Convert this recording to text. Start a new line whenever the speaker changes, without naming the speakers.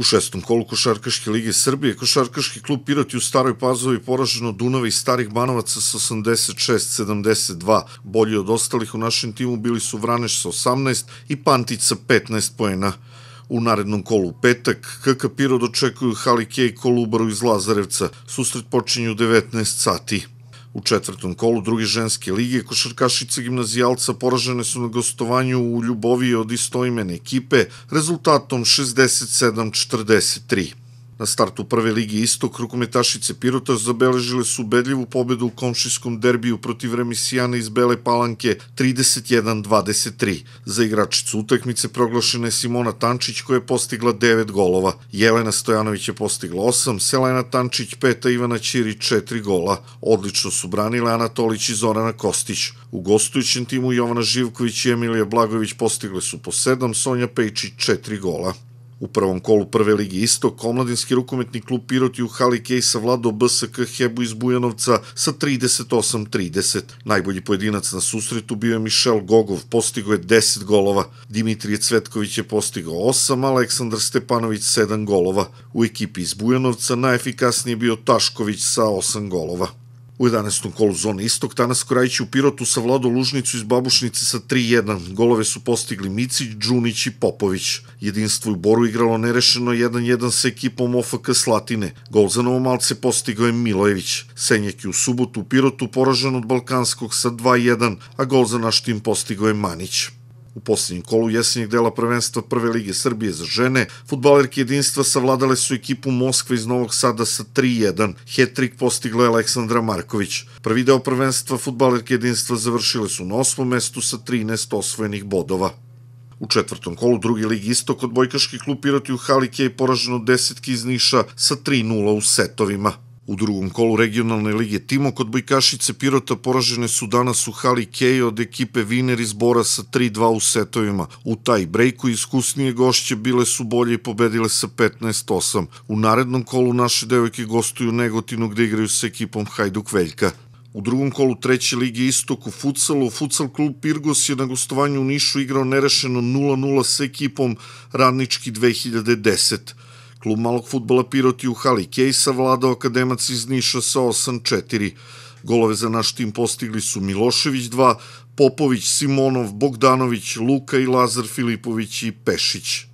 U šestom kolu Košarkaške lige Srbije Košarkaški klub Pirati u Staroj Pazovi poraženo Dunave i Starih Banovaca sa 86-72. Bolji od ostalih u našem timu bili su Vraneš sa 18 i Pantic sa 15 poena. U narednom kolu u petak KK Pirot očekuju Halikej Kolubaru iz Lazarevca. Susret počinju u 19 sati. U četvrtom kolu druge ženske lige košarkašice gimnazijalca poražene su na gostovanju u Ljubovi od istoimene ekipe rezultatom 67-43. Na startu prve ligi Istok, rukometašice Pirota zabeležile su ubedljivu pobedu u komšijskom derbiju protiv remisijana iz Bele Palanke 31-23. Za igračicu utakmice proglašena je Simona Tančić koja je postigla 9 golova. Jelena Stojanović je postigla 8, Selena Tančić 5, Ivana Ćiri 4 gola. Odlično su branile Anatolić i Zorana Kostić. U gostujućem timu Jovana Živković i Emilija Blagović postigle su po 7, Sonja Pejčić 4 gola. U prvom kolu prve ligi Istok, omladinski rukometni klub Pirot je u hali Kejsa savladao BSK Hebu iz Bujanovca sa 38-30. Najbolji pojedinac na susretu bio je Mišel Gogov, postigo je 10 golova. Dimitrije Cvetković je postigao 8, Aleksandar Stepanović 7 golova. U ekipi iz Bujanovca najefikasniji bio Tašković sa 8 golova. U 11. kolu zone Istok danas Krajić u Pirotu savladao Lužnicu iz Babušnice sa 3-1. Golove su postigli Micić, Đunić i Popović. Jedinstvo u Boru igralo nerešeno 1-1 sa ekipom OFK Slatine. Gol za novomalce postigao je Milojević. Senjek je u subotu u Pirotu poražen od Balkanskog sa 2-1, a gol za naš tim postigao je Manić. U posljednjem kolu jesenjeg dela prvenstva Prve lige Srbije za žene, futbalerke jedinstva savladale su ekipu Moskve iz Novog Sada sa 3-1. Hetrik postigla je Aleksandra Marković. Prvi deo prvenstva futbalerke jedinstva završile su na osmom mestu sa 13 osvojenih bodova. U četvrtom kolu druge ligi Istok od Bojkaški klub Piroti u Halike je poraženo desetki iz Niša sa 3-0 u setovima. U drugom kolu regionalne lige Timo kod Bojkašice Pirota poražene su danas u hali Kej od ekipe Viner iz Bora sa 3-2 u setovima. U taj brejku iskusnije gošće bile su bolje i pobedile sa 15-8. U narednom kolu naše devojke gostuju Negotinu gde igraju sa ekipom Hajduk Veljka. U drugom kolu treće lige Istok u futsalu, futsal klub Pirgos je na gostovanju u Nišu igrao nerešeno 0-0 sa ekipom Radnički 2010. Klub malog futbala Pirot je u hali Kejsa vladao akademac iz Niša sa 8-4. Golove za naš tim postigli su Milošević 2, Popović, Simonov, Bogdanović, Luka i Lazar Filipović i Pešić.